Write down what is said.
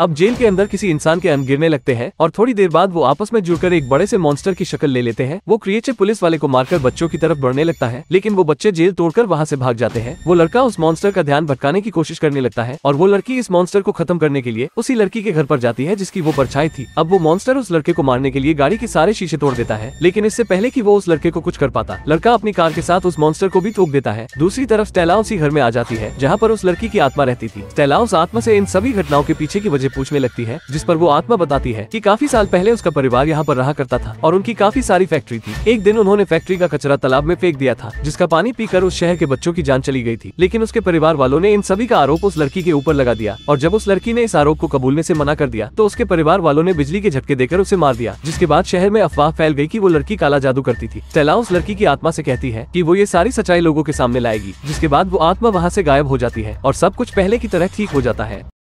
अब जेल के अंदर किसी इंसान के अंग गिरने लगते हैं और थोड़ी देर बाद वो आपस में जुड़कर एक बड़े से मॉन्स्टर की शक्ल ले लेते हैं वो क्रिएचर पुलिस वाले को मारकर बच्चों की तरफ बढ़ने लगता है लेकिन वो बच्चे जेल तोड़कर वहाँ से भाग जाते हैं वो लड़का उस मॉन्स्टर का ध्यान भटकाने की कोशिश करने लगता है और वो लड़की इस मॉन्स्टर को खत्म करने के लिए उसी लड़की के घर पर जाती है जिसकी वो परछाई थी अब वो मॉन्स्टर उस लड़के को मारने के लिए गाड़ी के सारे शीशे तोड़ देता है लेकिन इससे पहले की वो उस लड़के को कुछ कर पाता लड़का अपनी कार के साथ उस मॉन्स्टर को भी थोक देता है दूसरी तरफ स्टेला उसी घर में आ जाती है जहाँ पर उस लड़की की आत्मा रहती थी स्टेला उस आत्मा ऐसी इन सभी घटनाओं के पीछे की वजह से पूछने लगती है जिस पर वो आत्मा बताती है कि काफी साल पहले उसका परिवार यहाँ पर रहा करता था और उनकी काफी सारी फैक्ट्री थी एक दिन उन्होंने फैक्ट्री का कचरा तालाब में फेंक दिया था जिसका पानी पीकर उस शहर के बच्चों की जान चली गई थी लेकिन उसके परिवार वालों ने इन सभी का आरोप उस लड़की के ऊपर लगा दिया और जब उस लड़की ने इस आरोप को कबूलने ऐसी मना कर दिया तो उसके परिवार वालों ने बिजली के झटके देकर उसे मार दिया जिसके बाद शहर में अफवाह फैल गई की वो लड़की काला जादू करती थी तैला उस लड़की की आत्मा ऐसी कहती है की वो ये सारी सच्चाई लोगों के सामने लाएगी जिसके बाद वो आत्मा वहाँ ऐसी गायब हो जाती है और सब कुछ पहले की तरह ठीक हो जाता है